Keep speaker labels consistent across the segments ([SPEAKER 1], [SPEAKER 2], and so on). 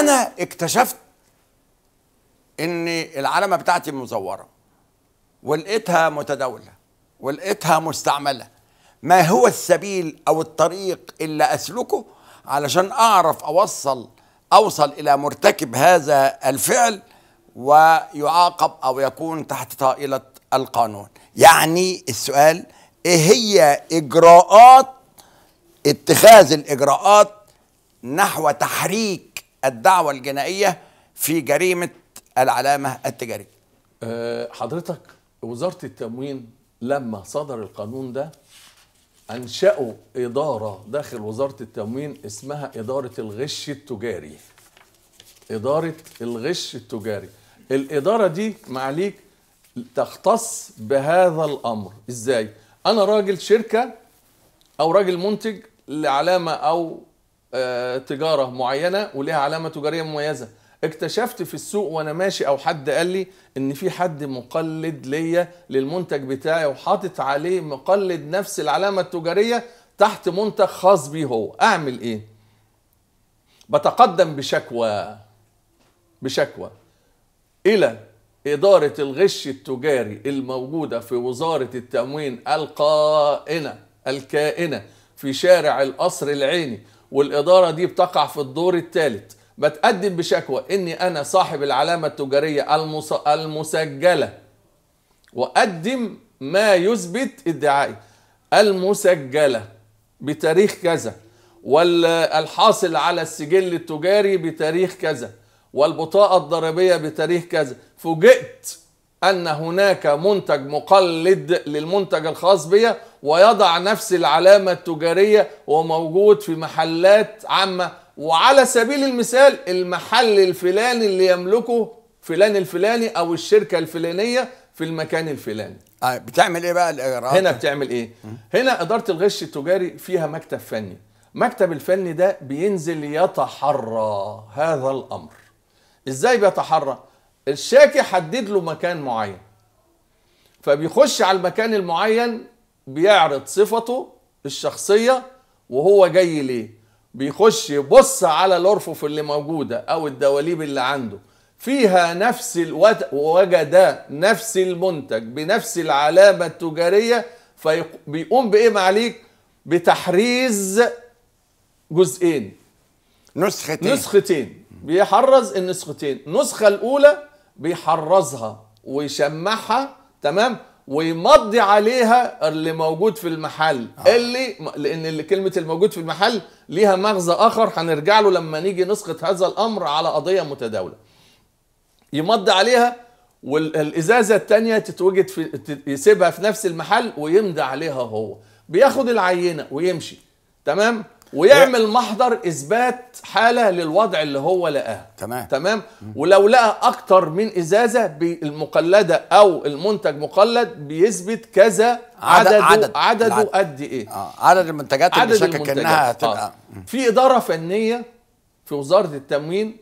[SPEAKER 1] انا اكتشفت ان العلامه بتاعتي مزوره ولقيتها متداوله ولقيتها مستعمله ما هو السبيل او الطريق اللي اسلكه علشان اعرف اوصل اوصل الى مرتكب هذا الفعل ويعاقب او يكون تحت طائله القانون يعني السؤال ايه هي اجراءات اتخاذ الاجراءات نحو تحريك الدعوة الجنائية في جريمة العلامة التجارية
[SPEAKER 2] أه، حضرتك وزارة التموين لما صدر القانون ده أنشأوا إدارة داخل وزارة التموين اسمها إدارة الغش التجاري إدارة الغش التجاري الإدارة دي معليك تختص بهذا الأمر إزاي؟ أنا راجل شركة أو راجل منتج لعلامة أو آه، تجاره معينه وليها علامه تجاريه مميزه اكتشفت في السوق وانا ماشي او حد قال لي ان في حد مقلد ليا للمنتج بتاعي وحاطط عليه مقلد نفس العلامه التجاريه تحت منتج خاص بيه هو اعمل ايه بتقدم بشكوى بشكوى الى اداره الغش التجاري الموجوده في وزاره التموين القائنه الكائنه في شارع القصر العيني والإدارة دي بتقع في الدور الثالث بتقدم بشكوى إني أنا صاحب العلامة التجارية المس... المسجلة وأقدم ما يثبت ادعائي المسجلة بتاريخ كذا والحاصل على السجل التجاري بتاريخ كذا والبطاقة الضريبية بتاريخ كذا فوجئت أن هناك منتج مقلد للمنتج الخاص بيا ويضع نفس العلامة التجارية وموجود في محلات عامة وعلى سبيل المثال المحل الفلاني اللي يملكه فلان الفلاني أو الشركة الفلانية في المكان الفلاني آه، بتعمل ايه بقى الاجراءات آه، هنا بتعمل ايه هنا إدارة الغش التجاري فيها مكتب فني مكتب الفني ده بينزل يتحرى هذا الأمر ازاي بيتحرى الشاكي حدد له مكان معين فبيخش على المكان المعين بيعرض صفته الشخصيه وهو جاي ليه بيخش يبص على الارفف اللي موجوده او الدواليب اللي عنده فيها نفس الوت... ووجد نفس المنتج بنفس العلامه التجاريه فبيقوم بايه معليك بتحريز جزئين نسختين نسختين بيحرز النسختين النسخه الاولى بيحرزها ويشمعها تمام ويمضي عليها اللي موجود في المحل آه. اللي لان اللي كلمه الموجود في المحل ليها مغزى اخر هنرجع له لما نيجي نسقط هذا الامر على قضيه متداوله يمضي عليها والازازه الثانيه تتوجد في يسيبها في نفس المحل ويمضي عليها هو بياخد العينه ويمشي تمام ويعمل محضر اثبات حاله للوضع اللي هو لقاه تمام تمام ولو لقى اكتر من ازازه المقلده او المنتج مقلد بيثبت كذا عدد عدد عدده قد ايه آه. عدد المنتجات عدد اللي شكك انها هتبقى آه. في اداره فنيه في وزاره التموين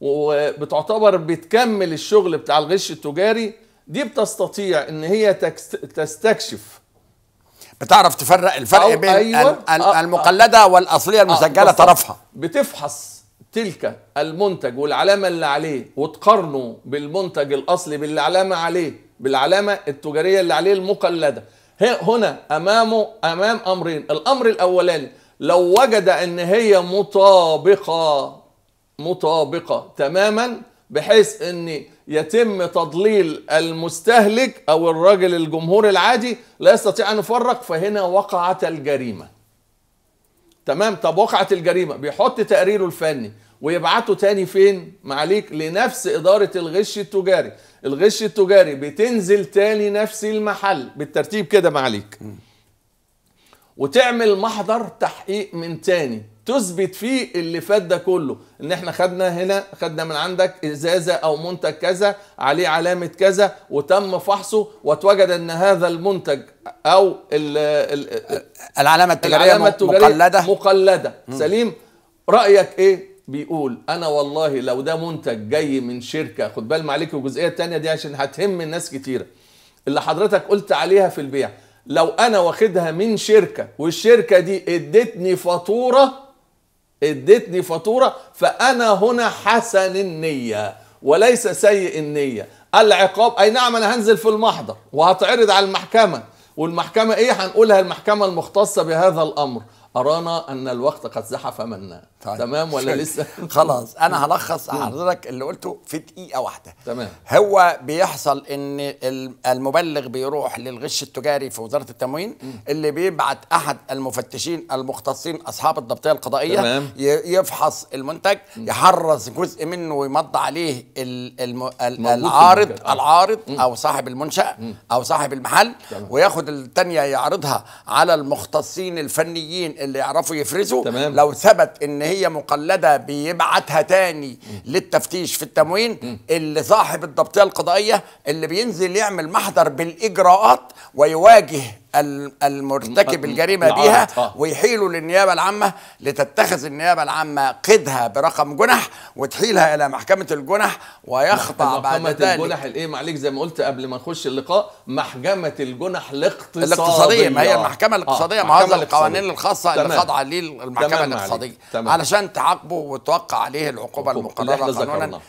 [SPEAKER 2] وبتعتبر بتكمل الشغل بتاع الغش التجاري دي بتستطيع ان هي تستكشف بتعرف تفرق الفرق بين أيوة أه، المقلده أه. والاصليه المسجله أه، طرفها بتفحص تلك المنتج والعلامه اللي عليه وتقارنه بالمنتج الاصلي بالعلامه عليه بالعلامه التجاريه اللي عليه المقلده هنا امامه امام امرين الامر الاولاني لو وجد ان هي مطابقه مطابقه تماما بحيث ان يتم تضليل المستهلك او الراجل الجمهور العادي لا يستطيع ان يفرق فهنا وقعت الجريمه تمام طب وقعت الجريمه بيحط تقريره الفني ويبعته تاني فين معليك لنفس اداره الغش التجاري الغش التجاري بتنزل تاني نفس المحل بالترتيب كده معليك وتعمل محضر تحقيق من تاني تثبت فيه اللي فات ده كله ان احنا خدنا هنا خدنا من عندك ازازه او منتج كذا عليه علامه كذا وتم فحصه واتوجد ان هذا المنتج او ال ال العلامه التجاريه, العلامة التجارية مقلده مقلده م. سليم رايك ايه بيقول انا والله لو ده منتج جاي من شركه خد بال معلك الجزئيه الثانيه دي عشان هتهم الناس كتيره اللي حضرتك قلت عليها في البيع لو انا واخدها من شركه والشركه دي ادتني فاتوره ادتني فاتوره فانا هنا حسن النيه وليس سيء النيه العقاب اي نعم انا هنزل في المحضر وهتعرض على المحكمه والمحكمه ايه هنقولها المحكمه المختصه بهذا الامر أرانا أن الوقت قد زحف منا طيب. تمام ولا لسه؟ خلاص أنا هلخص حضرتك
[SPEAKER 1] اللي قلته في دقيقة واحدة تمام هو بيحصل إن المبلغ بيروح للغش التجاري في وزارة التموين اللي بيبعت أحد المفتشين المختصين أصحاب الضبطية القضائية تمام. يفحص المنتج يحرز جزء منه ويمض عليه الم... العارض آه. العارض أو صاحب المنشأ أو صاحب المحل تمام. وياخد التانية يعرضها على المختصين الفنيين اللي يعرفوا يفرزوا تمام. لو ثبت ان هي مقلده بيبعتها تاني م. للتفتيش في التموين م. اللي صاحب الضبطيه القضائيه اللي بينزل يعمل محضر بالاجراءات ويواجه المرتكب الجريمه بيها آه. ويحيله للنيابه العامه لتتخذ النيابه العامه قيدها برقم
[SPEAKER 2] جنح وتحيلها الى محكمه الجنح ويخضع بعد ذلك محكمه الجنح الايه معلش زي ما قلت قبل ما نخش اللقاء محكمه الجنح الاقتصاديه الاقتصاديه ما هي آه. المحكمه الاقتصاديه آه، ما هذا القوانين الخاصه اللي خاضعه ليه المحكمه الاقتصاديه علشان تعاقبه وتوقع عليه
[SPEAKER 1] العقوبه المقرره قانونا